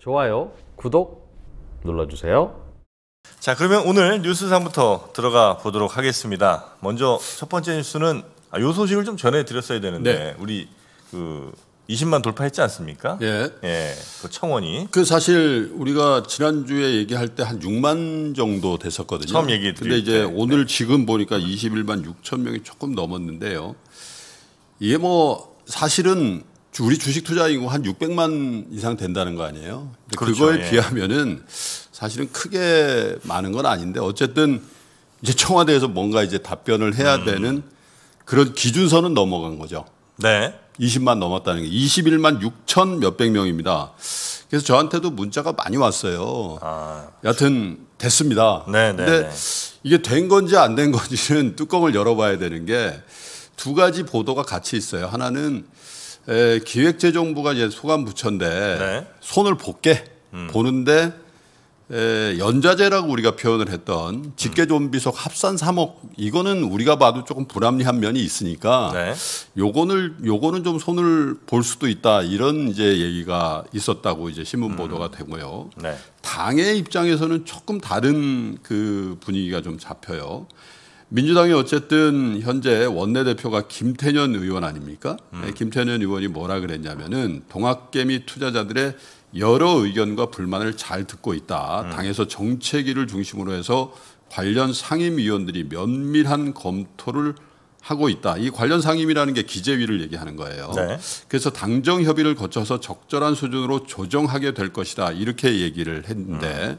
좋아요, 구독 눌러주세요. 자, 그러면 오늘 뉴스상부터 들어가 보도록 하겠습니다. 먼저 첫 번째 뉴스는 아, 요 소식을 좀 전해드렸어야 되는데 네. 우리 그 20만 돌파했지 않습니까? 예. 예. 그 청원이. 그 사실 우리가 지난주에 얘기할 때 한 6만 정도 됐었거든요. 처음 얘기 드릴 근데 이제 때. 오늘 네. 지금 보니까 21만 6천 명이 조금 넘었는데요. 이게 뭐 사실은 우리 주식 투자 이구한 600만 이상 된다는 거 아니에요? 그렇죠. 그거에 예. 비하면은 사실은 크게 많은 건 아닌데 어쨌든 이제 청와대에서 뭔가 이제 답변을 해야 음. 되는 그런 기준선은 넘어간 거죠. 네. 20만 넘었다는 게 21만 6천 몇백 명입니다. 그래서 저한테도 문자가 많이 왔어요. 아, 여하튼 됐습니다. 네, 네, 근데 네. 이게 된 건지 안 된 건지는 뚜껑을 열어봐야 되는 게 두 가지 보도가 같이 있어요. 하나는 에, 기획재정부가 이제 소관 부처인데 네. 손을 볼게 음. 보는데 에, 연자제라고 우리가 표현을 했던 음. 직계 존비속 합산 3억 이거는 우리가 봐도 조금 불합리한 면이 있으니까 네. 요거는 요거는 좀 손을 볼 수도 있다 이런 이제 얘기가 있었다고 이제 신문 보도가 음. 되고요. 네. 당의 입장에서는 조금 다른 그 분위기가 좀 잡혀요. 민주당이 어쨌든 현재 원내대표가 김태년 의원 아닙니까? 음. 네, 김태년 의원이 뭐라 그랬냐면은 동학개미 투자자들의 여러 의견과 불만을 잘 듣고 있다. 음. 당에서 정책위를 중심으로 해서 관련 상임위원들이 면밀한 검토를 하고 있다. 이 관련 상임이라는 게 기재위를 얘기하는 거예요. 네. 그래서 당정 협의를 거쳐서 적절한 수준으로 조정하게 될 것이다. 이렇게 얘기를 했는데 음.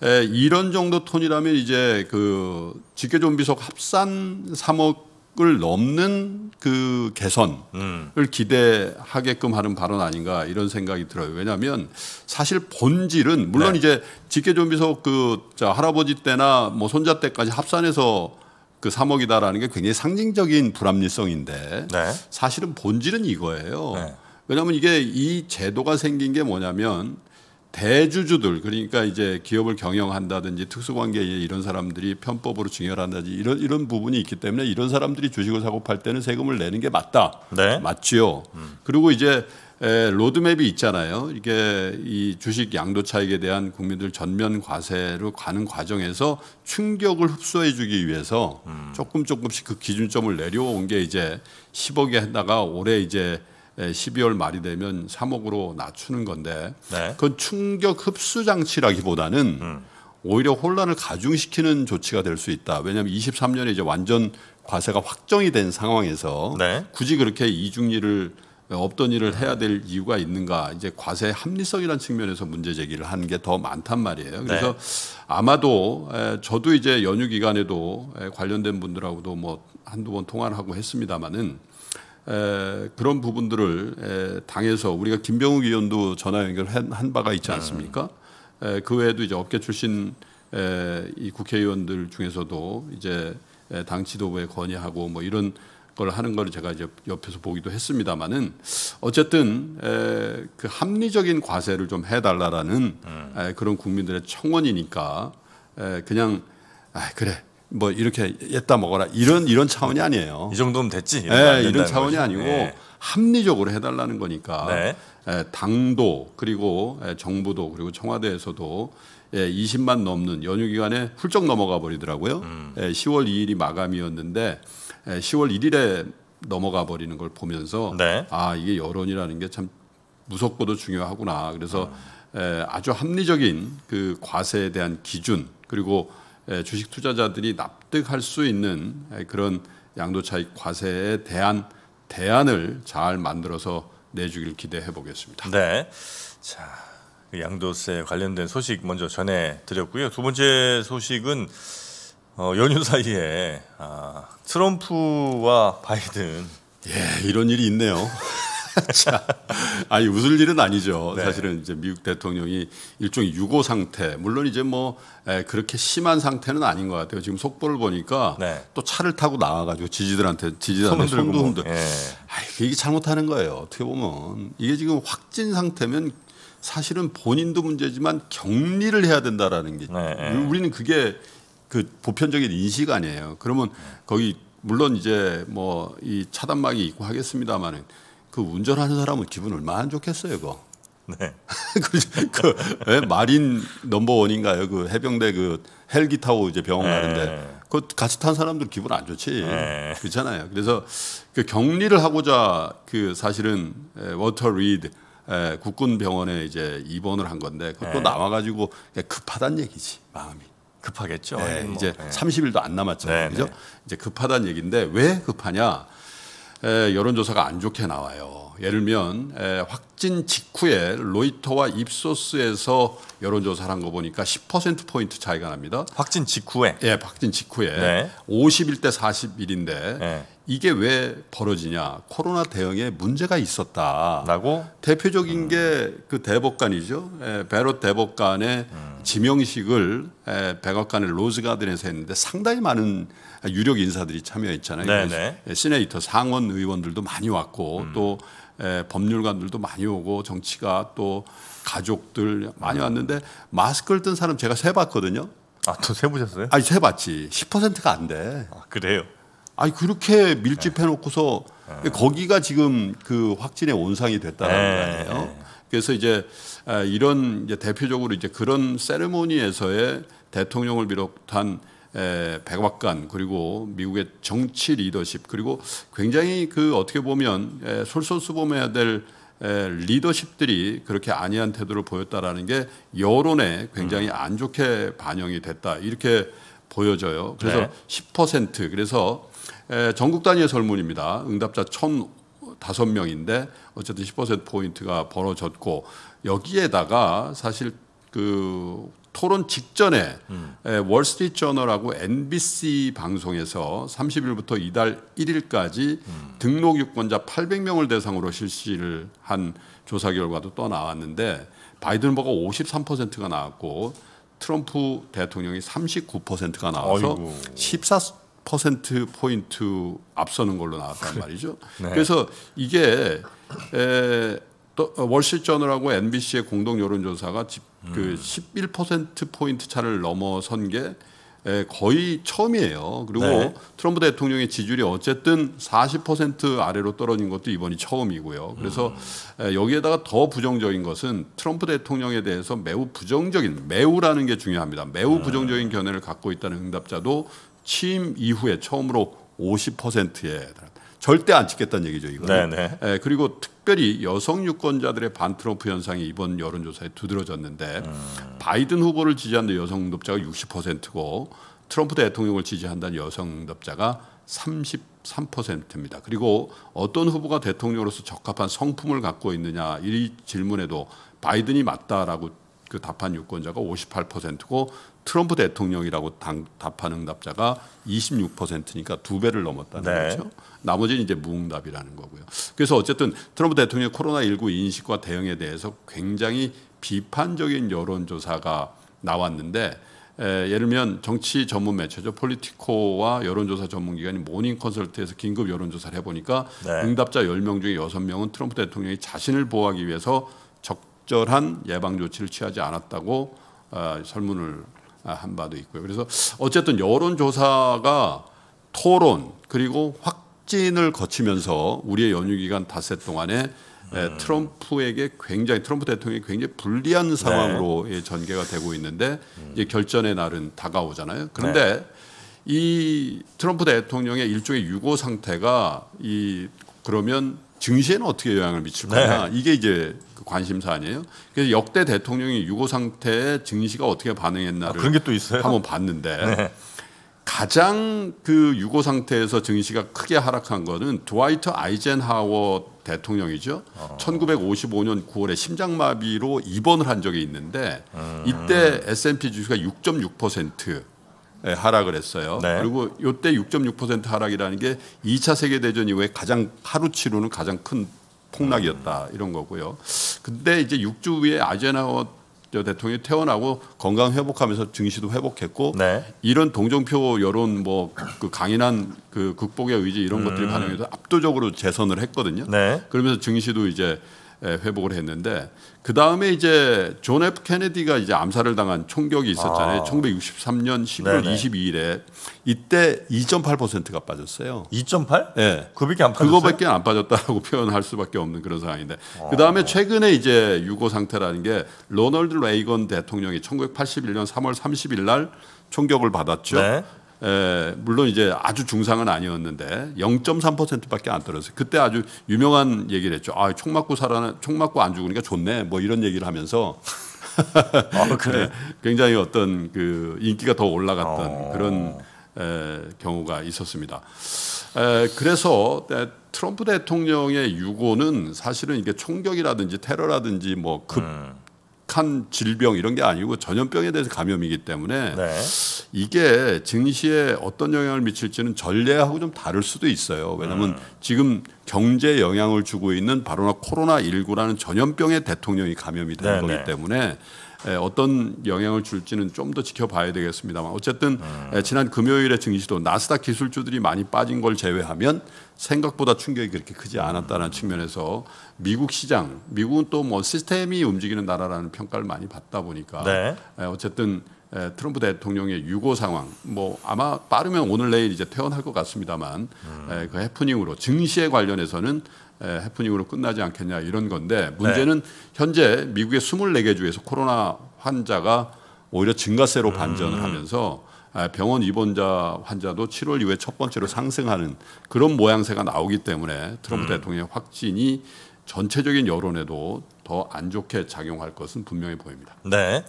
에, 예, 이런 정도 톤이라면 이제 그 직계 좀비 속 합산 3억을 넘는 그 개선을 음. 기대하게끔 하는 발언 아닌가 이런 생각이 들어요. 왜냐하면 사실 본질은 물론 네. 이제 직계 좀비 속그 할아버지 때나 뭐 손자 때까지 합산해서 그 3억이다라는 게 굉장히 상징적인 불합리성인데 네. 사실은 본질은 이거예요. 네. 왜냐하면 이게 이 제도가 생긴 게 뭐냐면 대주주들 그러니까 이제 기업을 경영한다든지 특수관계 이런 사람들이 편법으로 증여한다든지 이런 이런 부분이 있기 때문에 이런 사람들이 주식을 사고 팔 때는 세금을 내는 게 맞다. 네. 맞지요. 음. 그리고 이제 에, 로드맵이 있잖아요. 이게 이 주식 양도 차익에 대한 국민들 전면 과세로 가는 과정에서 충격을 흡수해 주기 위해서 음. 조금 조금씩 그 기준점을 내려온 게 이제 10억에 했다가 올해 이제 12월 예, 말이 되면 3억으로 낮추는 건데 네. 그건 충격 흡수 장치라기보다는 음. 오히려 혼란을 가중시키는 조치가 될 수 있다. 왜냐하면 23년에 이제 완전 과세가 확정이 된 상황에서 네. 굳이 그렇게 이중일을 없던 일을 해야 될 이유가 있는가 이제 과세 합리성이라는 측면에서 문제 제기를 하는 게 더 많단 말이에요. 네. 그래서 네. 아마도 예, 저도 이제 연휴 기간에도 예, 관련된 분들하고도 뭐 한두 번 통화를 하고 했습니다마는 그런 부분들을 당해서 우리가 김병욱 의원도 전화 연결한 바가 있지 네. 않습니까? 그 외에도 이제 업계 출신 이 국회의원들 중에서도 이제 당 지도부에 건의하고 뭐 이런 걸 하는 걸 제가 이제 옆에서 보기도 했습니다만은 어쨌든 그 합리적인 과세를 좀 해달라라는 음. 그런 국민들의 청원이니까 그냥 아 그래 뭐 이렇게 했다 먹어라 이런 이런 차원이 아니에요. 이 정도면 됐지. 네, 이런 예, 차원이 거지. 아니고 네. 합리적으로 해달라는 거니까 네. 예, 당도 그리고 정부도 그리고 청와대에서도 20만 넘는 연휴 기간에 훌쩍 넘어가 버리더라고요. 음. 10월 2일이 마감이었는데 10월 1일에 넘어가 버리는 걸 보면서 네. 아 이게 여론이라는 게 참 무섭고도 중요하구나. 그래서 음. 아주 합리적인 그 과세에 대한 기준 그리고 예, 주식 투자자들이 납득할 수 있는 예, 그런 양도 차익 과세에 대한 대안을 잘 만들어서 내주길 기대해 보겠습니다. 네. 자, 그 양도세 관련된 소식 먼저 전해 드렸고요. 두 번째 소식은 어, 연휴 사이에 아, 트럼프와 바이든 예, 이런 일이 있네요. 자, 아니 웃을 일은 아니죠. 네. 사실은 이제 미국 대통령이 일종의 유고 상태, 물론 이제 뭐 에, 그렇게 심한 상태는 아닌 것 같아요. 지금 속보를 보니까 네. 또 차를 타고 나와가지고 지지들한테 지지자한테 손도 뭐. 흔들. 예. 아, 이게 잘못하는 거예요. 어떻게 보면 이게 지금 확진 상태면 사실은 본인도 문제지만 격리를 해야 된다라는 게 네. 예. 우리는 그게 그 보편적인 인식 아니에요. 그러면 거기 물론 이제 뭐 이 차단막이 있고 하겠습니다만은. 그 운전하는 사람은 기분 얼마나 안 좋겠어요, 그거. 네. 그, 그 예? 마린 넘버원인가요? 그 해병대 그 헬기 타고 이제 병원 네. 가는데 그 같이 탄 사람들 기분 안 좋지. 네. 그렇잖아요. 그래서 그 격리를 하고자 그 사실은 에, 예, 워터 리드 에, 예, 국군 병원에 이제 입원을 한 건데 그것도 네. 나와 가지고 급하단 얘기지. 마음이. 급하겠죠. 네, 뭐, 이제 네. 30일도 안 남았잖아요. 네, 그죠? 네. 이제 급하단 얘기인데 왜 급하냐? 여론조사가 안 좋게 나와요. 예를 들면 확진 직후에 로이터와 입소스에서 여론조사를 한 거 보니까 10%포인트 차이가 납니다. 확진 직후에? 예, 확진 직후에. 네. 51대 41인데 네. 이게 왜 벌어지냐. 코로나 대응에 문제가 있었다. 라고? 대표적인 음. 게그 대법관이죠. 예, 베롯 대법관의 음. 지명식을 백악관의 로즈가든에서 했는데 상당히 많은 유력 인사들이 참여했잖아요. 네, 네. 시네이터 상원 의원들도 많이 왔고 음. 또법률관들도 많이 오고 정치가 또 가족들 많이 음. 왔는데 마스크를 뜬 사람 제가 세 봤거든요. 아, 또 세보셨어요? 아니, 세 봤지. 10%가 안 돼. 아, 그래요? 아니, 그렇게 밀집해 놓고서 네. 거기가 지금 그 확진의 온상이 됐다는 거 네, 아니에요. 그래서 이제 아, 이런 이제 대표적으로 이제 그런 세레모니에서의 대통령을 비롯한 백악관 그리고 미국의 정치 리더십 그리고 굉장히 그 어떻게 보면 솔선수범해야 될 리더십들이 그렇게 안이한 태도를 보였다라는 게 여론에 굉장히 안 좋게 반영이 됐다 이렇게 보여져요. 그래서 네. 10% 그래서 전국 단위의 설문입니다. 응답자 1,000 다섯 명인데 어쨌든 10% 포인트가 벌어졌고 여기에다가 사실 그 토론 직전에 음. 월스트리트 저널하고 NBC 방송에서 30일부터 이달 1일까지 음. 등록 유권자 800명을 대상으로 실시를 한 조사 결과도 또 나왔는데 바이든 버가 53%가 나왔고 트럼프 대통령이 39%가 나와서 아이고. 14 퍼센트 포인트 앞서는 걸로 나왔단 네. 말이죠. 네. 그래서 이게 에, 또 어, 월시저널하고 MBC의 공동 여론조사가 음. 그11% 포인트 차를 넘어선 게 거의 처음이에요. 그리고 네. 트럼프 대통령의 지지율이 어쨌든 40% 아래로 떨어진 것도 이번이 처음이고요. 그래서 음. 여기에다가 더 부정적인 것은 트럼프 대통령에 대해서 매우 부정적인 매우라는 게 중요합니다. 매우 음. 부정적인 견해를 갖고 있다는 응답자도 취임 이후에 처음으로 50%에 절대 안 찍겠다는 얘기죠 이거. 네네. 예, 그리고 특별히 여성 유권자들의 반 트럼프 현상이 이번 여론조사에 두드러졌는데 음. 바이든 후보를 지지하는 여성 응답자가 60%고 트럼프 대통령을 지지한다는 여성 응답자가 33%입니다. 그리고 어떤 후보가 대통령으로서 적합한 성품을 갖고 있느냐 이 질문에도 바이든이 맞다라고 그 답한 유권자가 58%고 트럼프 대통령이라고 당, 답한 응답자가 26%니까 두 배를 넘었다는 네. 거죠. 나머지는 이제 무응답이라는 거고요. 그래서 어쨌든 트럼프 대통령 코로나19 인식과 대응에 대해서 굉장히 비판적인 여론조사가 나왔는데 에, 예를 들면 정치 전문 매체죠 폴리티코와 여론조사 전문기관인 모닝컨설트에서 긴급 여론조사를 해보니까 네. 응답자 10명 중에 6명은 트럼프 대통령이 자신을 보호하기 위해서 적절한 예방 조치를 취하지 않았다고 아, 설문을 아, 한 바도 있고요. 그래서 어쨌든 여론 조사가 토론 그리고 확진을 거치면서 우리의 연휴 기간 닷새 동안에 예, 음. 트럼프에게 굉장히 트럼프 대통령이 굉장히 불리한 상황으로 네. 예, 전개가 되고 있는데 음. 이제 결전의 날은 다가오잖아요. 그런데 네. 이 트럼프 대통령의 일종의 유고 상태가 이 그러면 증시에는 어떻게 영향을 미칠 거냐 네. 이게 이제 그 관심사 아니에요. 그래서 역대 대통령이 유고 상태에 증시가 어떻게 반응했나를 아, 그런 게 또 있어요. 한번 봤는데 네. 가장 그 유고 상태에서 증시가 크게 하락한 거는 드와이트 아이젠하워 대통령이죠. 어. 1955년 9월에 심장마비로 입원을 한 적이 있는데 음. 이때 S&P 주수가 6.6% 예, 하락을 했어요. 네. 그리고 요때 6.6% 하락이라는 게 2차 세계 대전 이후에 가장 하루치로는 가장 큰 폭락이었다 음. 이런 거고요. 근데 이제 6주 후에 아제나워 대통령이 퇴원하고 건강 회복하면서 증시도 회복했고 네. 이런 동정표 여론 뭐 그 강인한 그 극복의 의지 이런 음. 것들이 반영해서 압도적으로 재선을 했거든요. 네. 그러면서 증시도 이제 예, 회복을 했는데 그 다음에 이제 존 F 케네디가 이제 암살을 당한 총격이 있었잖아요. 아. 1963년 11월 네네. 22일에 이때 2.8%가 빠졌어요. 2.8? 네. 그밖에 안 빠졌어요. 그거밖에 안 빠졌다라고 표현할 수밖에 없는 그런 상황인데 아. 그 다음에 최근에 이제 유고 상태라는 게 로널드 레이건 대통령이 1981년 3월 30일 날 총격을 받았죠. 네. 에, 예, 물론 이제 아주 중상은 아니었는데 0.3%밖에 안 떨어졌어요. 그때 아주 유명한 얘기를 했죠. 아, 총 맞고 살아 총 맞고 안 죽으니까 좋네. 뭐 이런 얘기를 하면서 아, 그래. 예, 굉장히 어떤 그 인기가 더 올라갔던 어... 그런 에, 예, 경우가 있었습니다. 에, 그래서 트럼프 대통령의 유고는 사실은 이게 총격이라든지 테러라든지 뭐급 음. 악한 질병 이런 게 아니고 전염병에 대해서 감염이기 때문에 네. 이게 증시에 어떤 영향을 미칠지는 전례하고 좀 다를 수도 있어요. 왜냐하면 음. 지금 경제 영향을 주고 있는 바로나 코로나 19라는 전염병에 대통령이 감염이 된 네, 거기 네. 때문에 예, 어떤 영향을 줄지는 좀 더 지켜봐야 되겠습니다만 어쨌든 음. 지난 금요일에 증시도 나스닥 기술주들이 많이 빠진 걸 제외하면 생각보다 충격이 그렇게 크지 않았다는 음. 측면에서 미국 시장, 미국은 또 뭐 시스템이 움직이는 나라라는 평가를 많이 받다 보니까 네. 예, 어쨌든 트럼프 대통령의 유고 상황, 뭐 아마 빠르면 오늘 내일 이제 퇴원할 것 같습니다만 음. 그 해프닝으로 증시에 관련해서는 예, 해프닝으로 끝나지 않겠냐 이런 건데 문제는 네. 현재 미국의 24개 주에서 코로나 환자가 오히려 증가세로 반전을 음. 하면서 아, 병원 입원자 환자도 7월 이후에 첫 번째로 상승하는 그런 모양새가 나오기 때문에 트럼프 음. 대통령의 확진이 전체적인 여론에도 더 안 좋게 작용할 것은 분명히 보입니다. 네.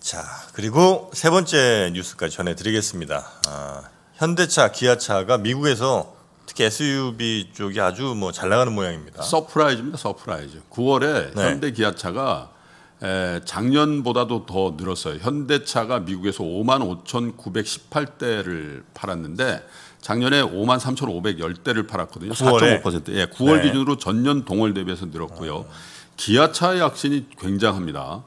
자, 그리고 세 번째 뉴스까지 전해드리겠습니다. 아, 현대차, 기아차가 미국에서 특히 SUV 쪽이 아주 뭐 잘 나가는 모양입니다. 서프라이즈입니다. 서프라이즈. 9월에 네. 현대 기아차가 에, 작년보다도 더 늘었어요. 현대차가 미국에서 5만 5,918대를 팔았는데 작년에 5만 3,510대를 팔았거든요. 4.5%. 예, 9월 네. 기준으로 전년 동월 대비해서 늘었고요. 아, 기아차의 약신이 굉장합니다.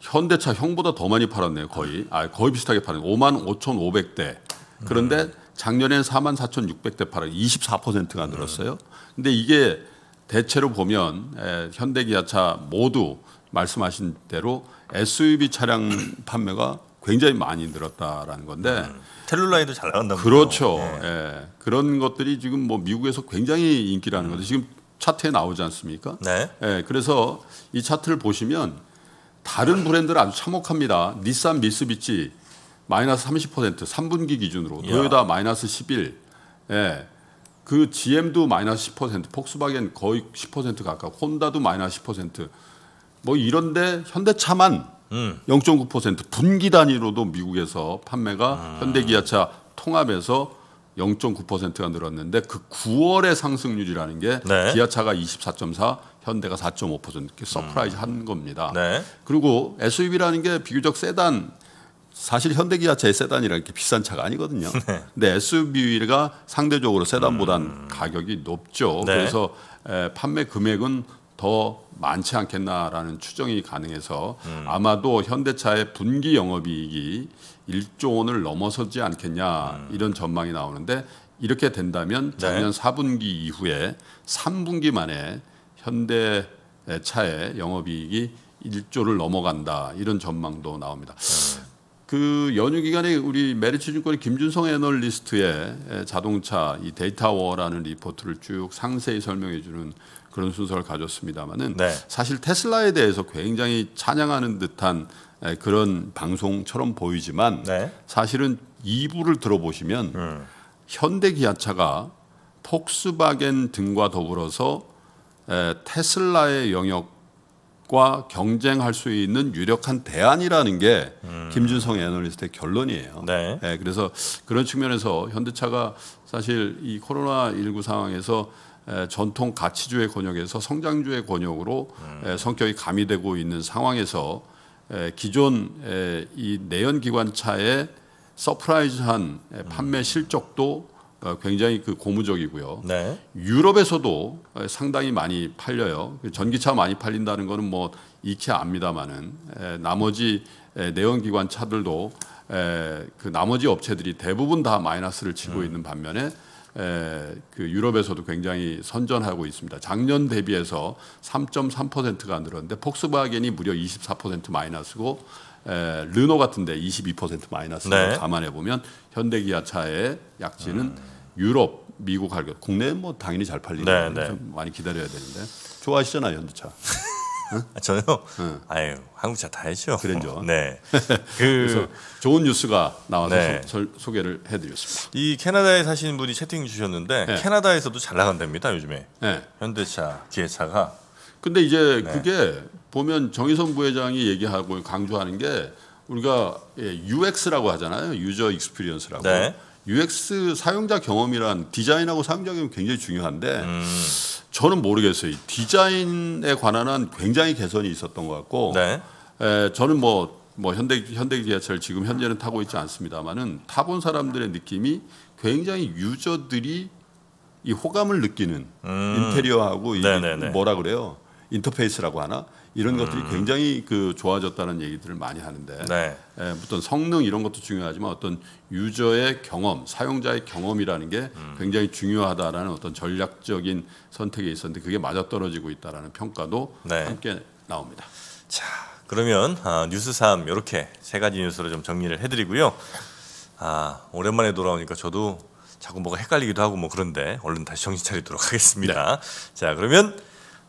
현대차 형보다 더 많이 팔았네요. 거의. 아, 거의 비슷하게 팔았네요. 5만 5,500대. 그런데 음. 작년엔 4만 4,600대 팔아 24%가 늘었어요. 근데 이게 대체로 보면 현대기아차 모두 말씀하신 대로 SUV 차량 판매가 굉장히 많이 늘었다라는 건데 음, 텔룰라이도 잘 나간다고 그렇죠. 예. 예. 그런 것들이 지금 뭐 미국에서 굉장히 인기라는 음. 거죠. 지금 차트에 나오지 않습니까? 네. 예. 그래서 이 차트를 보시면 다른 브랜드를 아주 참혹합니다. 닛산, 미쓰비치 마이너스 30% 3분기 기준으로 도요다 마이너스 11, 예. 그 GM도 마이너스 10%, 폭스바겐 거의 10% 가까워, 혼다도 마이너스 10%. 뭐 이런데 현대차만 음. 0.9% 분기 단위로도 미국에서 판매가 음. 현대기아차 통합에서 0.9%가 늘었는데 그 9월의 상승률이라는 게 네. 기아차가 24.4, 현대가 4.5% 서프라이즈 음. 한 겁니다. 네. 그리고 SUV라는 게 비교적 세단 사실 현대기아 제세단이라는 게 비싼 차가 아니거든요. 네. 근데 SUV가 상대적으로 세단보단 음. 가격이 높죠. 네. 그래서 에, 판매 금액은 더 많지 않겠나라는 추정이 가능해서 음. 아마도 현대차의 분기 영업이익이 1조 원을 넘어서지 않겠냐 음. 이런 전망이 나오는데 이렇게 된다면 네. 작년 네. 4분기 이후에 3분기 만에 현대차의 영업이익이 1조를 넘어간다 이런 전망도 나옵니다. 음. 그 연휴 기간에 우리 메리츠 증권의 김준성 애널리스트의 자동차 이 데이터워라는 리포트를 쭉 상세히 설명해 주는 그런 순서를 가졌습니다만은 네. 사실 테슬라에 대해서 굉장히 찬양하는 듯한 그런 방송처럼 보이지만 네. 사실은 2부를 들어보시면 음. 현대 기아차가 폭스바겐 등과 더불어서 테슬라의 영역 과 경쟁할 수 있는 유력한 대안이라는 게 음. 김준성 애널리스트의 결론이에요. 네. 네. 그래서 그런 측면에서 현대차가 사실 이 코로나 19 상황에서 전통 가치주의 권역에서 성장주의 권역으로 음. 성격이 가미되고 있는 상황에서 기존 이 내연기관차의 서프라이즈한 판매 음. 실적도 어, 굉장히 그 고무적이고요. 네. 유럽에서도 상당히 많이 팔려요. 전기차 많이 팔린다는 거는 뭐 익히 압니다마는 나머지 내연기관 차들도 그 나머지 업체들이 대부분 다 마이너스를 치고 음. 있는 반면 에, 그 유럽에서도 굉장히 선전하고 있습니다. 작년 대비해서 3.3%가 늘었는데 폭스바겐이 무려 24% 마이너스고 에, 르노 같은데 22% 마이너스를 네. 감안해 보면 현대기아차의 약진는 음. 유럽, 미국 가격 국내 뭐 당연히 잘 팔리는 네, 네, 좀 많이 기다려야 되는데 좋아하시잖아요 현대차. 응? 저요. 응. 아유 한국차 다 했죠. 그랬죠. 네. 그... 좋은 뉴스가 나와서 네. 소, 소개를 해드렸습니다. 이 캐나다에 사시는 분이 채팅 주셨는데 네. 캐나다에서도 잘 나간답니다 요즘에. 네. 현대차, 기아차가 근데 이제 네. 그게 보면 정의선 부회장이 얘기하고 강조하는 게 우리가 UX라고 예, 하잖아요. 유저 익스피리언스라고. 네. UX 사용자 경험이란 디자인하고 사용자 경험이 굉장히 중요한데 음. 저는 모르겠어요. 디자인에 관한 한 굉장히 개선이 있었던 것 같고 네. 에, 예, 저는 뭐뭐 뭐 현대 현대 기아차를 지금 현재는 타고 있지 않습니다만은 타본 사람들의 느낌이 굉장히 유저들이 이 호감을 느끼는 음. 인테리어하고 이 네, 네, 네. 뭐라 그래요 인터페이스라고 하나 이런 음. 것들이 굉장히 그 좋아졌다는 얘기들을 많이 하는데 네. 예, 어떤 성능 이런 것도 중요하지만 어떤 유저의 경험, 사용자의 경험이라는 게 음. 굉장히 중요하다라는 어떤 전략적인 선택에 있었는데 그게 맞아떨어지고 있다라는 평가도 네. 함께 나옵니다. 자, 그러면 아, 뉴스 3 이렇게 세 가지 뉴스로 좀 정리를 해드리고요. 아, 오랜만에 돌아오니까 저도 자꾸 뭐가 헷갈리기도 하고 뭐 그런데 얼른 다시 정신 차리도록 하겠습니다. 네. 자, 그러면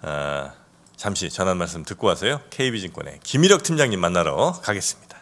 어, 잠시 전한 말씀 듣고 와서요. KB증권의 김일혁 팀장님 만나러 가겠습니다.